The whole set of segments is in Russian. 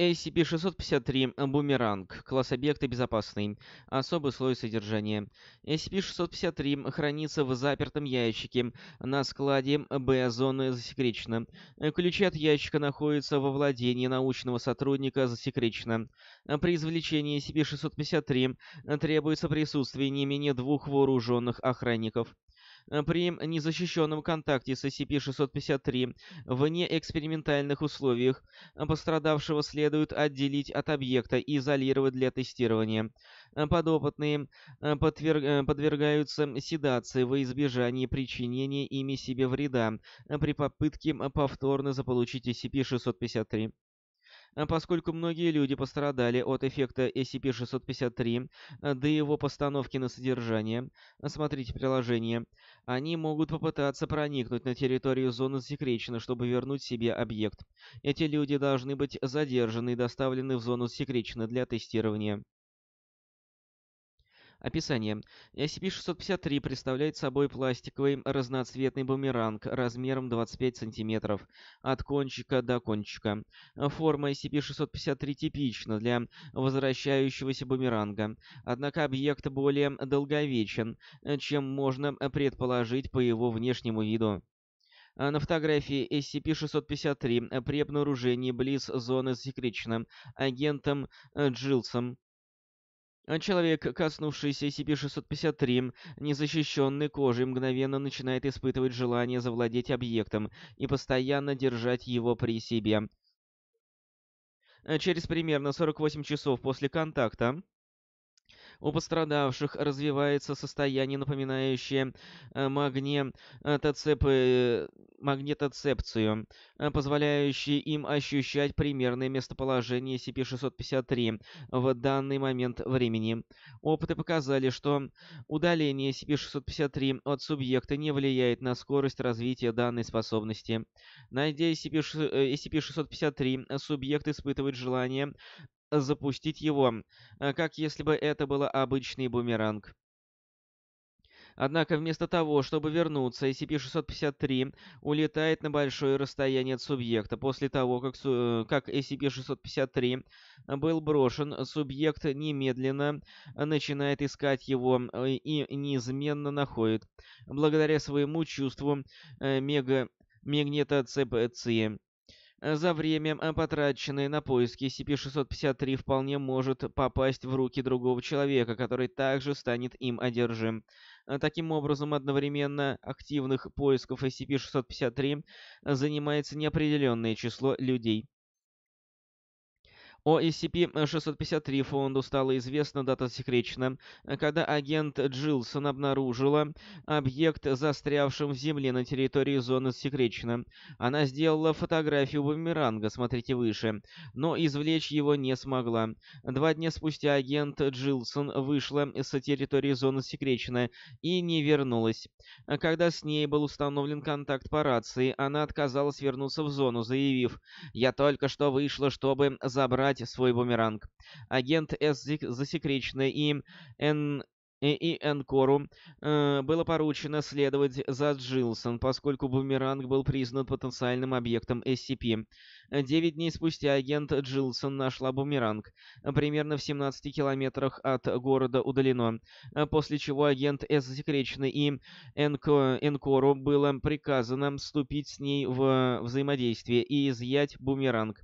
SCP-653 э, «Бумеранг». Класс объекта безопасный. Особый слой содержания. SCP-653 хранится в запертом ящике на складе э, Б-зоны засекречено. Э, ключи от ящика находятся во владении научного сотрудника засекречено. При извлечении SCP-653 требуется присутствие не менее двух вооруженных охранников. Э, при незащищенном контакте с SCP-653 в неэкспериментальных условиях э, пострадавшего следует отделить от объекта и изолировать для тестирования. Э, подопытные подверг... подвергаются седации во избежание причинения ими себе вреда при попытке повторно заполучить SCP-653. Э, поскольку многие люди пострадали от эффекта SCP-653 э, до его постановки на содержание, э, смотрите приложение, они могут попытаться проникнуть на территорию зоны засекречено, чтобы вернуть себе объект. Эти люди должны быть задержаны и доставлены в зону засекречено для тестирования. Описание. SCP-653 представляет собой пластиковый разноцветный бумеранг размером 25 см от кончика до кончика. Форма SCP-653 типична для возвращающегося бумеранга, однако объект более долговечен, чем можно предположить по его внешнему виду. А на фотографии SCP-653 при обнаружении близ зоны засекречено агентом Джилсом Э, человек, коснувшийся SCP-653, незащищенной кожей, мгновенно начинает испытывать желание завладеть объектом и постоянно держать его при себе. Э, через примерно 48 часов после контакта у пострадавших развивается состояние, напоминающее э, магне э, э, магнетоцепцию, позволяющее им ощущать примерное местоположение SCP-653 в данный момент времени. Опыты показали, что удаление SCP-653 от субъекта не влияет на скорость развития данной способности. Найдя SCP-653, субъект испытывает желание запустить его, э, как если бы это было обычный бумеранг. Однако вместо того, чтобы вернуться, SCP-653 улетает на большое расстояние от субъекта. После того, как, э, как SCP-653 был брошен, субъект немедленно э, начинает искать его и неизменно находит. Благодаря своему чувству мега магнитоцепции. Э, за время, э, потраченное на поиски SCP-653, вполне может попасть в руки другого человека, который также станет им одержим. Э, таким образом, одновременно активных поисков SCP-653 занимается неопределенное число людей. О SCP-653 фонду стало известно дата засекречена, когда агент Джилсон обнаружила объект, застрявшим в земле на территории зоны засекречена. Она сделала фотографию бумеранга, смотрите выше, но извлечь его не смогла. Два дня спустя агент Джилсон вышла с территории зоны засекречена и не вернулась. Когда с ней был установлен контакт по рации, она отказалась вернуться в зону, заявив «Я только что вышла, чтобы забрать потратив свой бумеранг. Агент С засекреченный и Н и Энкору э, было поручено следовать за Джилсон, поскольку бумеранг был признан потенциальным объектом SCP. Девять дней спустя агент Джилсон нашла бумеранг, примерно в 17 километрах от города удалено, после чего агент С. Засекреченный и Энко, Энкору было приказано вступить с ней в взаимодействие и изъять бумеранг.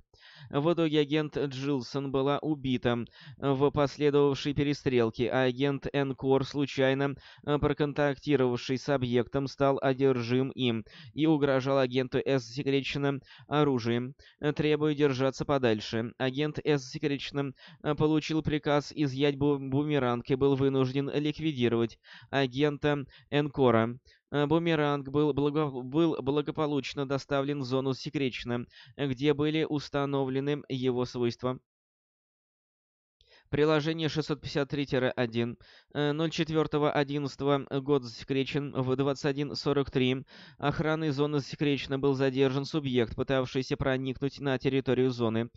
В итоге агент Джилсон была убита в последовавшей перестрелке, а агент Энкор, случайно э, проконтактировавший с объектом, стал одержим им и угрожал агенту С. Секречина оружием, э, требуя держаться подальше. Агент С. Секречина э, получил приказ изъять бу бумеранг и был вынужден ликвидировать агента Энкора. Э, бумеранг был, благо... был благополучно доставлен в зону «Секречно», где были установлены его свойства. Приложение 653-1 04.11 э, э, год засекречен в 21.43. Охраной зоны засекречено был задержан субъект, пытавшийся проникнуть на территорию зоны.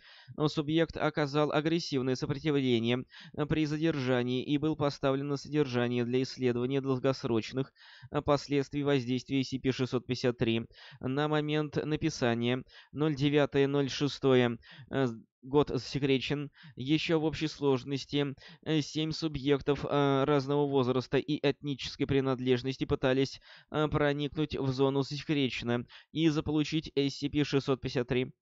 Субъект оказал агрессивное сопротивление э, при задержании и был поставлен на содержание для исследования долгосрочных последствий воздействия SCP-653. На момент написания 09.06 год засекречен. Еще в общей сложности э, семь субъектов э, разного возраста и этнической принадлежности пытались э, проникнуть в зону засекречено и заполучить SCP-653.